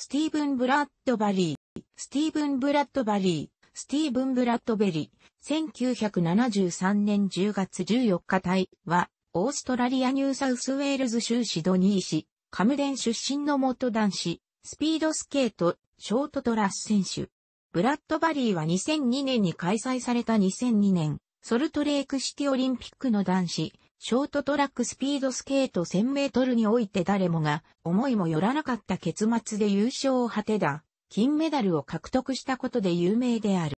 スティーブン・ブラッドバリー、スティーブン・ブラッドバリー、スティーブン・ブラッドベリー、1973年10月14日隊は、オーストラリア・ニューサウスウェールズ州シドニー市、カムデン出身の元男子、スピードスケート、ショートトラス選手。ブラッドバリーは2002年に開催された2002年、ソルトレークシティオリンピックの男子、ショートトラックスピードスケート1000メートルにおいて誰もが思いもよらなかった結末で優勝を果てだ、金メダルを獲得したことで有名である。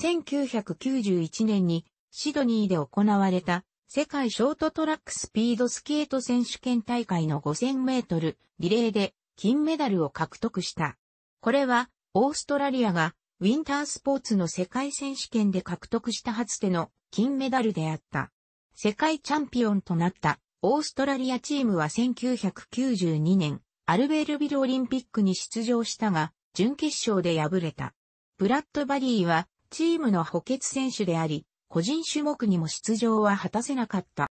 1991年にシドニーで行われた世界ショートトラックスピードスケート選手権大会の5000メートルリレーで金メダルを獲得した。これはオーストラリアがウィンタースポーツの世界選手権で獲得した初手の金メダルであった。世界チャンピオンとなったオーストラリアチームは1992年、アルベールビルオリンピックに出場したが、準決勝で敗れた。ブラッドバリーは、チームの補欠選手であり、個人種目にも出場は果たせなかった。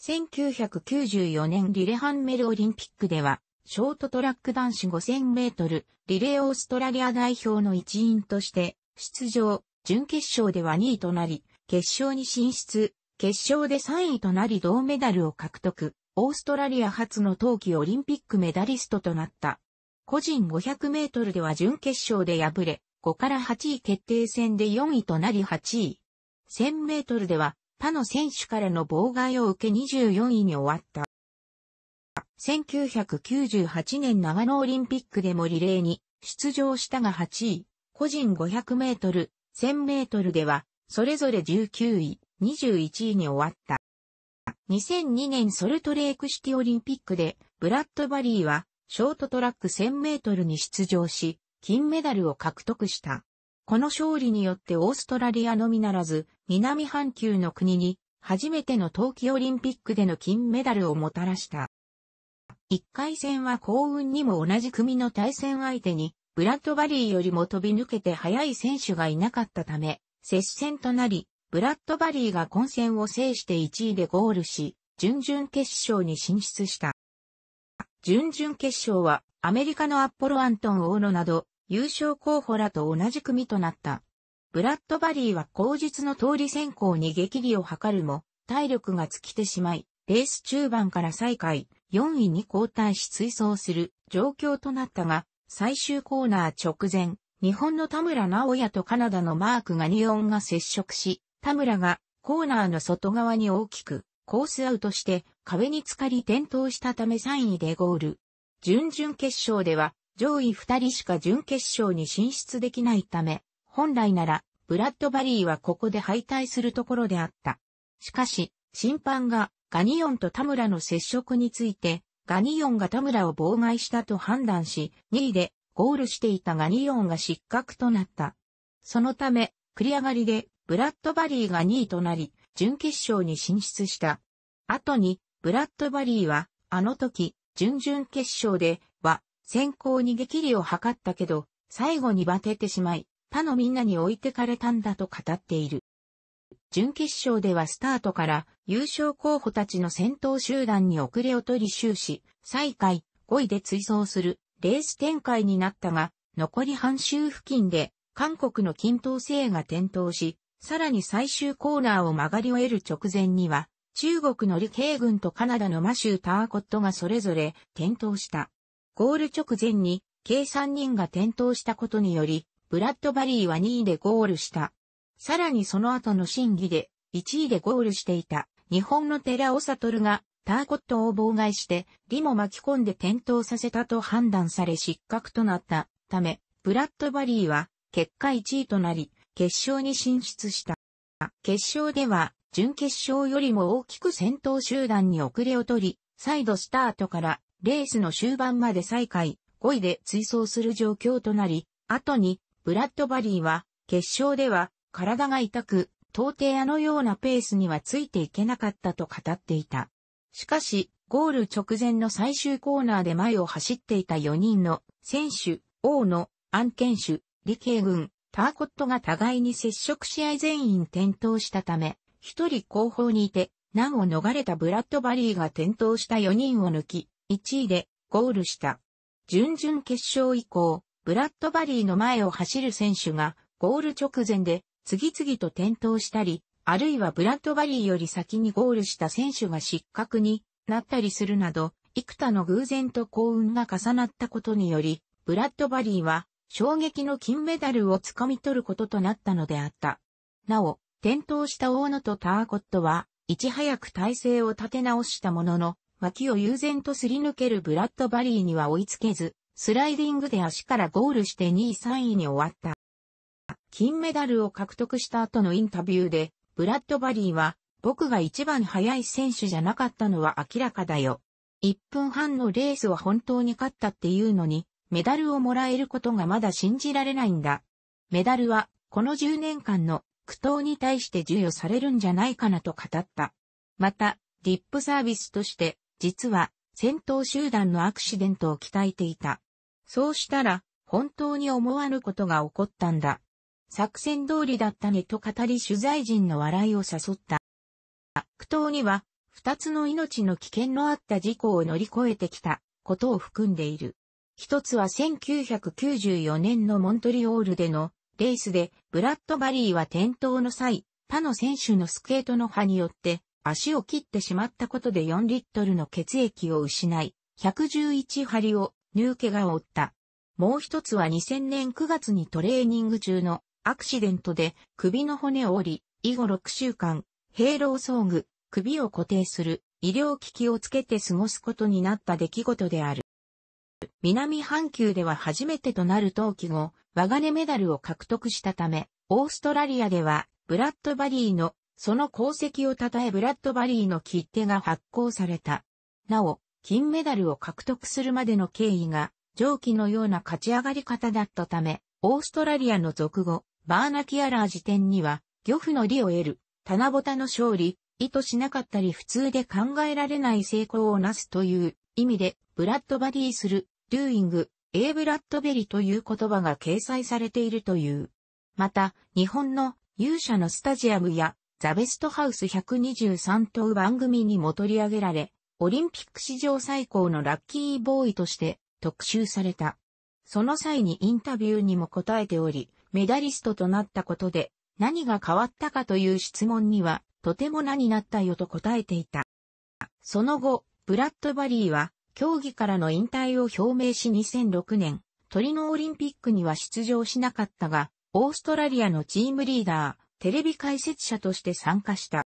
1994年リレハンメルオリンピックでは、ショートトラック男子5000メートル、リレーオーストラリア代表の一員として、出場、準決勝では2位となり、決勝に進出、決勝で3位となり銅メダルを獲得、オーストラリア初の冬季オリンピックメダリストとなった。個人500メートルでは準決勝で敗れ、5から8位決定戦で4位となり8位。1000メートルでは、他の選手からの妨害を受け24位に終わった。1998年長野オリンピックでもリレーに出場したが8位、個人500メートル、1000メートルでは、それぞれ19位。21位に終わった。2002年ソルトレークシティオリンピックで、ブラッドバリーは、ショートトラック1000メートルに出場し、金メダルを獲得した。この勝利によってオーストラリアのみならず、南半球の国に、初めての冬季オリンピックでの金メダルをもたらした。1回戦は幸運にも同じ組の対戦相手に、ブラッドバリーよりも飛び抜けて速い選手がいなかったため、接戦となり、ブラッドバリーが混戦を制して1位でゴールし、準々決勝に進出した。準々決勝はアメリカのアッポロ・アントン・オーロなど優勝候補らと同じ組となった。ブラッドバリーは後日の通り選考に激利を図るも体力が尽きてしまい、レース中盤から最下位、4位に交代し追走する状況となったが、最終コーナー直前、日本の田村直也とカナダのマークがニオンが接触し、田村がコーナーの外側に大きくコースアウトして壁に浸かり転倒したため3位でゴール。準々決勝では上位2人しか準決勝に進出できないため、本来ならブラッドバリーはここで敗退するところであった。しかし、審判がガニオンと田村の接触について、ガニオンが田村を妨害したと判断し、2位でゴールしていたガニオンが失格となった。そのため、繰り上がりでブラッドバリーが2位となり、準決勝に進出した。後に、ブラッドバリーは、あの時、準々決勝では、先行に激利を図ったけど、最後にバテてしまい、他のみんなに置いてかれたんだと語っている。準決勝ではスタートから優勝候補たちの先頭集団に遅れを取り終始、最下位5位で追走するレース展開になったが、残り半周付近で韓国の均等性が点灯し、さらに最終コーナーを曲がり終える直前には、中国の李慶軍とカナダのマシュー・ターコットがそれぞれ転倒した。ゴール直前に計3人が転倒したことにより、ブラッドバリーは2位でゴールした。さらにその後の審議で1位でゴールしていた日本の寺尾悟がターコットを妨害して李も巻き込んで転倒させたと判断され失格となったため、ブラッドバリーは結果1位となり、決勝に進出した。決勝では、準決勝よりも大きく先頭集団に遅れを取り、再度スタートからレースの終盤まで再開、5位で追走する状況となり、後にブラッドバリーは決勝では体が痛く、到底あのようなペースにはついていけなかったと語っていた。しかし、ゴール直前の最終コーナーで前を走っていた4人の選手、王の、案件手、理系軍、ターコットが互いに接触試合全員転倒したため、一人後方にいて、難を逃れたブラッドバリーが転倒した4人を抜き、1位でゴールした。準々決勝以降、ブラッドバリーの前を走る選手がゴール直前で次々と転倒したり、あるいはブラッドバリーより先にゴールした選手が失格になったりするなど、幾多の偶然と幸運が重なったことにより、ブラッドバリーは衝撃の金メダルを掴み取ることとなったのであった。なお、転倒した大野とターコットは、いち早く体勢を立て直したものの、脇を悠然とすり抜けるブラッドバリーには追いつけず、スライディングで足からゴールして2位3位に終わった。金メダルを獲得した後のインタビューで、ブラッドバリーは、僕が一番速い選手じゃなかったのは明らかだよ。1分半のレースは本当に勝ったっていうのに、メダルをもらえることがまだ信じられないんだ。メダルは、この10年間の苦闘に対して授与されるんじゃないかなと語った。また、リップサービスとして、実は、戦闘集団のアクシデントを鍛えていた。そうしたら、本当に思わぬことが起こったんだ。作戦通りだったねと語り取材陣の笑いを誘った。苦闘には、二つの命の危険のあった事故を乗り越えてきたことを含んでいる。一つは1994年のモントリオールでのレースで、ブラッドバリーは転倒の際、他の選手のスケートの刃によって足を切ってしまったことで4リットルの血液を失い、111針を入家が負った。もう一つは2000年9月にトレーニング中のアクシデントで首の骨を折り、以後6週間、兵老装具、首を固定する医療機器をつけて過ごすことになった出来事である。南半球では初めてとなる冬季後、ワガネメダルを獲得したため、オーストラリアでは、ブラッドバリーの、その功績を称えブラッドバリーの切手が発行された。なお、金メダルを獲得するまでの経緯が、上記のような勝ち上がり方だったため、オーストラリアの俗語、バーナキアラー辞典には、漁夫の利を得る、棚ぼたの勝利、意図しなかったり普通で考えられない成功をなすという意味で、ブラッドバディするドゥーイング、エイブラッドベリという言葉が掲載されているという。また、日本の勇者のスタジアムやザベストハウス123等番組にも取り上げられ、オリンピック史上最高のラッキーボーイとして特集された。その際にインタビューにも答えており、メダリストとなったことで何が変わったかという質問には、とても何なったよと答えていた。その後、ブラッドバリーは競技からの引退を表明し2006年、トリノオリンピックには出場しなかったが、オーストラリアのチームリーダー、テレビ解説者として参加した。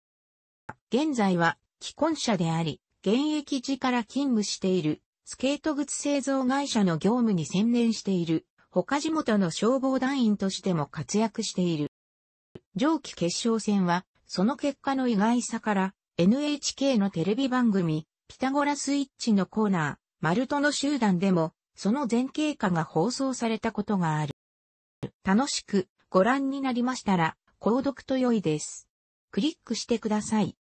現在は既婚者であり、現役時から勤務している、スケート靴製造会社の業務に専念している、他地元の消防団員としても活躍している。上記決勝戦は、その結果の意外さから、NHK のテレビ番組、ピタゴラスイッチのコーナー、マルトの集団でも、その前景化が放送されたことがある。楽しくご覧になりましたら、購読と良いです。クリックしてください。